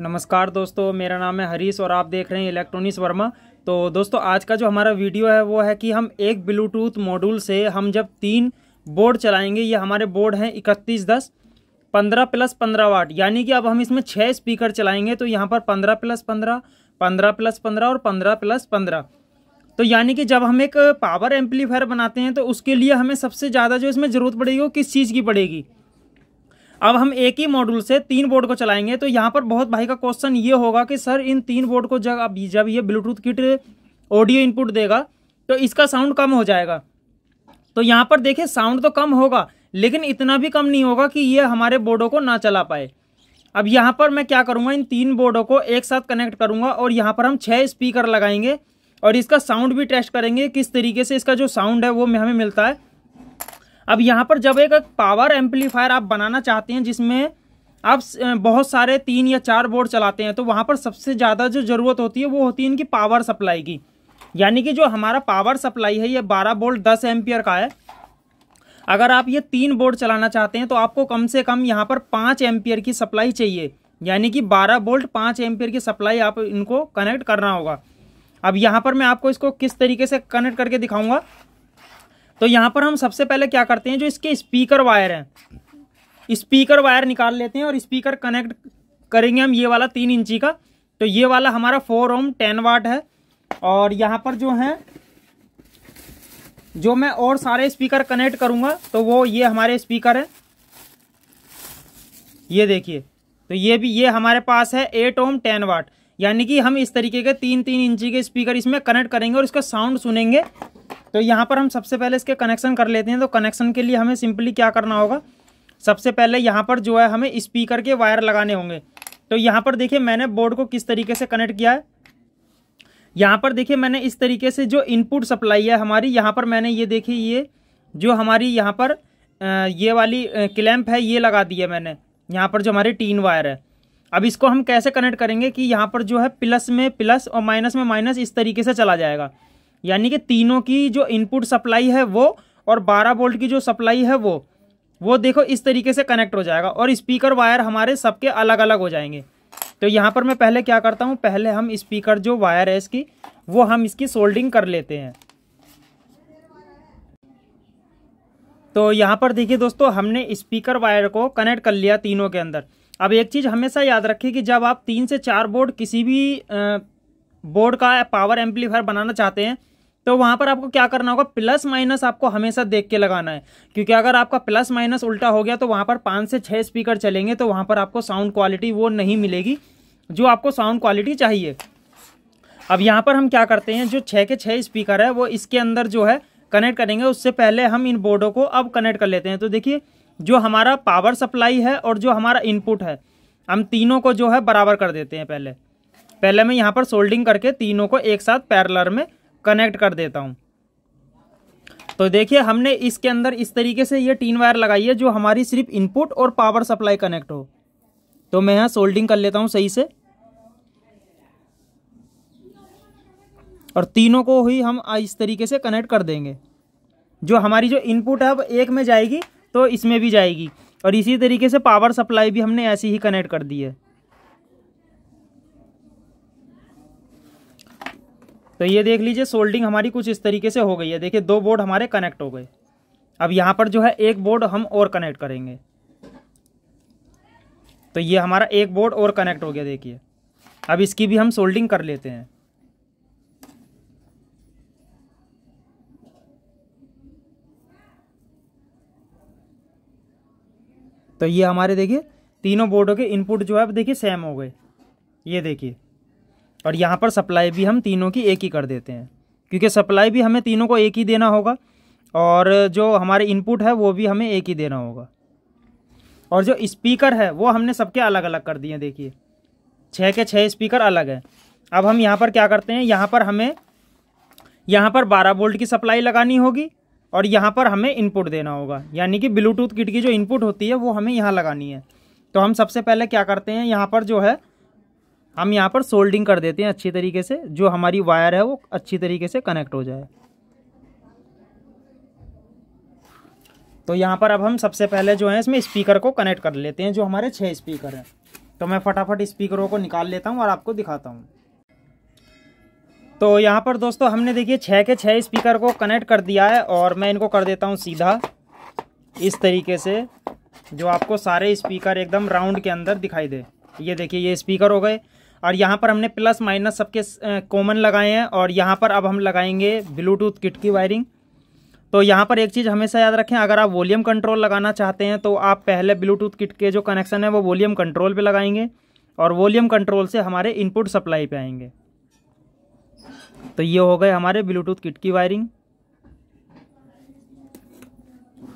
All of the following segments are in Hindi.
नमस्कार दोस्तों मेरा नाम है हरीश और आप देख रहे हैं इलेक्ट्रॉनिक्स वर्मा तो दोस्तों आज का जो हमारा वीडियो है वो है कि हम एक ब्लूटूथ मॉड्यूल से हम जब तीन बोर्ड चलाएंगे ये हमारे बोर्ड हैं इकतीस दस पंद्रह प्लस पंद्रह वाट यानी कि अब हम इसमें छः स्पीकर चलाएंगे तो यहाँ पर पंद्रह प्लस पंद्रह पंद्रह प्लस पंद्रह और पंद्रह प्लस पंद्रह तो यानी कि जब हम एक पावर एम्पलीफायर बनाते हैं तो उसके लिए हमें सबसे ज़्यादा जो इसमें ज़रूरत पड़ेगी वो किस चीज़ की पड़ेगी अब हम एक ही मॉड्यूल से तीन बोर्ड को चलाएंगे तो यहाँ पर बहुत भाई का क्वेश्चन ये होगा कि सर इन तीन बोर्ड को जब जब ये ब्लूटूथ किट ऑडियो इनपुट देगा तो इसका साउंड कम हो जाएगा तो यहाँ पर देखिए साउंड तो कम होगा लेकिन इतना भी कम नहीं होगा कि ये हमारे बोर्डों को ना चला पाए अब यहाँ पर मैं क्या करूँगा इन तीन बोर्डों को एक साथ कनेक्ट करूँगा और यहाँ पर हम छः स्पीकर लगाएंगे और इसका साउंड भी टेस्ट करेंगे किस तरीके से इसका जो साउंड है वो हमें मिलता है अब यहाँ पर जब एक, पावर एम्पलीफायर आप बनाना चाहते हैं जिसमें आप बहुत सारे तीन या चार बोर्ड चलाते हैं तो वहाँ पर सबसे ज़्यादा जो ज़रूरत होती है वो होती है इनकी पावर सप्लाई की यानी कि जो हमारा पावर सप्लाई है ये बारह बोल्ट दस एम्पियर का है अगर आप ये तीन बोर्ड चलाना चाहते हैं तो आपको कम से कम यहाँ पर पाँच एम्पियर की सप्लाई चाहिए यानी कि बारह बोल्ट पाँच एम्पियर की सप्लाई आप इनको कनेक्ट करना होगा अब यहाँ पर मैं आपको इसको किस तरीके से कनेक्ट करके दिखाऊंगा तो यहाँ पर हम सबसे पहले क्या करते हैं जो इसके स्पीकर वायर हैं स्पीकर वायर निकाल लेते हैं और स्पीकर कनेक्ट करेंगे हम ये वाला तीन इंची का तो ये वाला हमारा फोर ओम टेन वाट है और यहाँ पर जो है जो मैं और सारे स्पीकर कनेक्ट करूँगा तो वो ये हमारे स्पीकर है ये देखिए तो ये भी ये हमारे पास है एट ओम टेन वाट यानी कि हम इस तरीके के तीन तीन इंची के स्पीकर इसमें कनेक्ट करेंगे और इसका साउंड सुनेंगे तो यहाँ पर हम सबसे पहले इसके कनेक्शन कर लेते हैं तो कनेक्शन के लिए हमें सिंपली क्या करना होगा सबसे पहले यहाँ पर जो है हमें स्पीकर के वायर लगाने होंगे तो यहाँ पर देखिए मैंने बोर्ड को किस तरीके से कनेक्ट किया है यहाँ पर देखिए मैंने इस तरीके से जो इनपुट सप्लाई है हमारी यहाँ पर मैंने ये देखी ये जो हमारी यहाँ पर ये वाली क्लैम्प है ये लगा दी है मैंने यहाँ पर जो हमारी टीन वायर है अब इसको हम कैसे कनेक्ट करेंगे कि यहाँ पर जो है प्लस में प्लस और माइनस में माइनस इस तरीके से चला जाएगा यानी कि तीनों की जो इनपुट सप्लाई है वो और 12 वोल्ट की जो सप्लाई है वो वो देखो इस तरीके से कनेक्ट हो जाएगा और स्पीकर वायर हमारे सबके अलग अलग हो जाएंगे तो यहाँ पर मैं पहले क्या करता हूँ पहले हम स्पीकर जो वायर है इसकी वो हम इसकी सोल्डिंग कर लेते हैं तो यहाँ पर देखिए दोस्तों हमने स्पीकर वायर को कनेक्ट कर लिया तीनों के अंदर अब एक चीज़ हमेशा याद रखें कि जब आप तीन से चार बोर्ड किसी भी बोर्ड का पावर एम्पलीफायर बनाना चाहते हैं तो वहाँ पर आपको क्या करना होगा प्लस माइनस आपको हमेशा देख के लगाना है क्योंकि अगर आपका प्लस माइनस उल्टा हो गया तो वहाँ पर पाँच से छः स्पीकर चलेंगे तो वहाँ पर आपको साउंड क्वालिटी वो नहीं मिलेगी जो आपको साउंड क्वालिटी चाहिए अब यहाँ पर हम क्या करते हैं जो छः के छः स्पीकर है वो इसके अंदर जो है कनेक्ट करेंगे उससे पहले हम इन बोर्डों को अब कनेक्ट कर लेते हैं तो देखिए जो हमारा पावर सप्लाई है और जो हमारा इनपुट है हम तीनों को जो है बराबर कर देते हैं पहले पहले मैं यहाँ पर सोल्डिंग करके तीनों को एक साथ पैरलर में कनेक्ट कर देता हूँ तो देखिए हमने इसके अंदर इस तरीके से ये तीन वायर लगाई है जो हमारी सिर्फ इनपुट और पावर सप्लाई कनेक्ट हो तो मैं यहाँ सोल्डिंग कर लेता हूँ सही से और तीनों को ही हम इस तरीके से कनेक्ट कर देंगे जो हमारी जो इनपुट है अब एक में जाएगी तो इसमें भी जाएगी और इसी तरीके से पावर सप्लाई भी हमने ऐसी ही कनेक्ट कर दी है तो ये देख लीजिए सोल्डिंग हमारी कुछ इस तरीके से हो गई है देखिए दो बोर्ड हमारे कनेक्ट हो गए अब यहाँ पर जो है एक बोर्ड हम और कनेक्ट करेंगे तो ये हमारा एक बोर्ड और कनेक्ट हो गया देखिए अब इसकी भी हम सोल्डिंग कर लेते हैं तो ये हमारे देखिए तीनों बोर्डों के इनपुट जो है अब देखिए सेम हो गए ये देखिए और यहाँ पर सप्लाई भी हम तीनों की एक ही कर देते हैं क्योंकि सप्लाई भी हमें तीनों को एक ही देना होगा और जो हमारे इनपुट है वो भी हमें एक ही देना होगा और जो स्पीकर है वो हमने सबके अलग अलग कर दिए देखिए छः के छः स्पीकर अलग हैं अब हम यहाँ पर क्या करते हैं यहाँ पर हमें यहाँ पर बारह वोल्ट की सप्लाई लगानी होगी और यहाँ पर हमें इनपुट देना होगा यानी कि ब्लूटूथ किट की जो इनपुट होती है वो हमें यहाँ लगानी है तो हम सबसे पहले क्या करते हैं यहाँ पर जो है हम यहाँ पर सोल्डिंग कर देते हैं अच्छी तरीके से जो हमारी वायर है वो अच्छी तरीके से कनेक्ट हो जाए तो यहाँ पर अब हम सबसे पहले जो है इसमें स्पीकर को कनेक्ट कर लेते हैं जो हमारे छः स्पीकर हैं तो मैं फटाफट स्पीकरों को निकाल लेता हूँ और आपको दिखाता हूँ तो यहाँ पर दोस्तों हमने देखिए छः के छः स्पीकर को कनेक्ट कर दिया है और मैं इनको कर देता हूँ सीधा इस तरीके से जो आपको सारे स्पीकर एकदम राउंड के अंदर दिखाई दे ये देखिए ये स्पीकर हो गए और यहाँ पर हमने प्लस माइनस सबके कॉमन लगाए हैं और यहाँ पर अब हम लगाएंगे ब्लूटूथ किट की वायरिंग तो यहाँ पर एक चीज़ हमेशा याद रखें अगर आप वॉल्यूम कंट्रोल लगाना चाहते हैं तो आप पहले ब्लूटूथ किट के जो कनेक्शन है वो वॉल्यूम कंट्रोल पे लगाएंगे और वॉल्यूम कंट्रोल से हमारे इनपुट सप्लाई पे आएंगे तो ये हो गए हमारे ब्लूटूथ किट की वायरिंग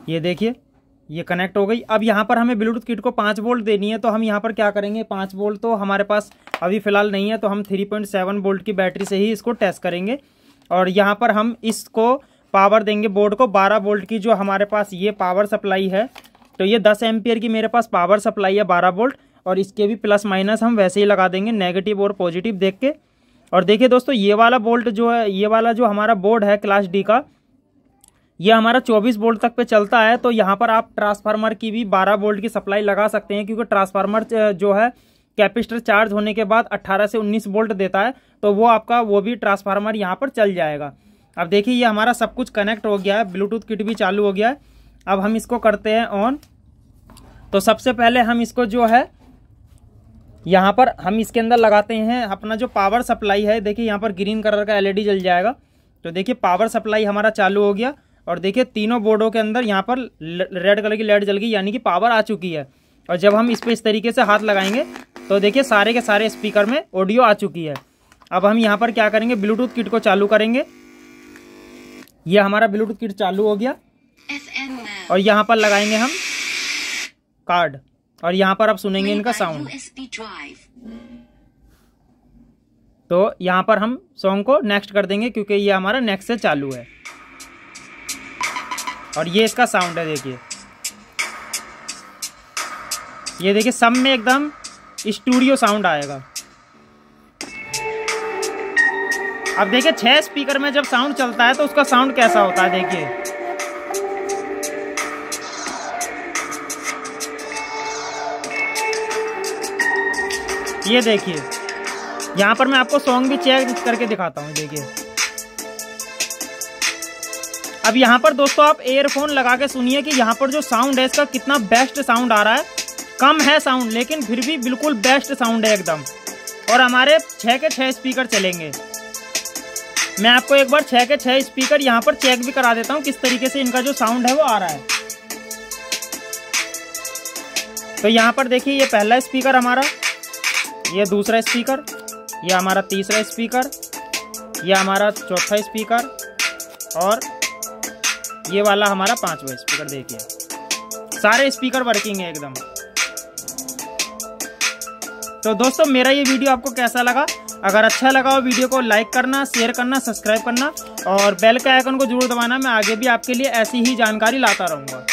ये देखिए ये कनेक्ट हो गई अब यहाँ पर हमें ब्लूटूथ किट को पाँच वोल्ट देनी है तो हम यहाँ पर क्या करेंगे पाँच वोल्ट तो हमारे पास अभी फ़िलहाल नहीं है तो हम थ्री पॉइंट सेवन वोल्ट की बैटरी से ही इसको टेस्ट करेंगे और यहाँ पर हम इसको पावर देंगे बोर्ड को बारह वोल्ट की जो हमारे पास ये पावर सप्लाई है तो ये दस एम्पियर की मेरे पास पावर सप्लाई है बारह वोल्ट और इसके भी प्लस माइनस हम वैसे ही लगा देंगे नेगेटिव और पॉजिटिव देख के और देखिए दोस्तों ये वाला बोल्ट जो है ये वाला जो हमारा बोर्ड है क्लास डी का यह हमारा 24 वोल्ट तक पे चलता है तो यहाँ पर आप ट्रांसफार्मर की भी 12 वोल्ट की सप्लाई लगा सकते हैं क्योंकि ट्रांसफार्मर जो है कैपेसिटर चार्ज होने के बाद 18 से 19 वोल्ट देता है तो वो आपका वो भी ट्रांसफार्मर यहाँ पर चल जाएगा अब देखिए ये हमारा सब कुछ कनेक्ट हो गया है ब्लूटूथ किट भी चालू हो गया है अब हम इसको करते हैं ऑन तो सबसे पहले हम इसको जो है यहाँ पर हम इसके अंदर लगाते हैं अपना जो पावर सप्लाई है देखिए यहाँ पर ग्रीन कलर का एलईडी जल जाएगा तो देखिए पावर सप्लाई हमारा चालू हो गया और देखिए तीनों बोर्डों के अंदर यहाँ पर रेड कलर की लाइट जल गई यानी कि पावर आ चुकी है और जब हम इस पर इस तरीके से हाथ लगाएंगे तो देखिए सारे के सारे स्पीकर में ऑडियो आ चुकी है अब हम यहाँ पर क्या करेंगे ब्लूटूथ किट को चालू करेंगे ये हमारा ब्लूटूथ किट चालू हो गया और यहाँ पर लगाएंगे हम कार्ड और यहाँ पर आप सुनेंगे इनका साउंड तो यहाँ पर हम सॉन्ग को नेक्स्ट कर देंगे क्योंकि ये हमारा नेक्स्ट से चालू है और ये इसका साउंड है देखिए ये देखिए सब में एकदम स्टूडियो साउंड आएगा अब देखिए छह स्पीकर में जब साउंड चलता है तो उसका साउंड कैसा होता है देखिए ये देखिए यहाँ पर मैं आपको सॉन्ग भी चेक करके दिखाता हूँ देखिए अब यहाँ पर दोस्तों आप एयरफोन लगा के सुनिए कि यहाँ पर जो साउंड है इसका कितना बेस्ट साउंड आ रहा है कम है साउंड लेकिन फिर भी बिल्कुल बेस्ट साउंड है एकदम और हमारे छः के छः स्पीकर चलेंगे मैं आपको एक बार छः के छः स्पीकर यहाँ पर चेक भी करा देता हूँ किस तरीके से इनका जो साउंड है वो आ रहा है तो यहाँ पर देखिए ये पहला स्पीकर हमारा ये दूसरा स्पीकर ये हमारा तीसरा स्पीकर ये हमारा चौथा स्पीकर और ये वाला हमारा पांचवा स्पीकर देखिए सारे स्पीकर वर्किंग है एकदम तो दोस्तों मेरा ये वीडियो आपको कैसा लगा अगर अच्छा लगा हो वीडियो को लाइक करना शेयर करना सब्सक्राइब करना और बेल के आइकन को जरूर दबाना मैं आगे भी आपके लिए ऐसी ही जानकारी लाता रहूंगा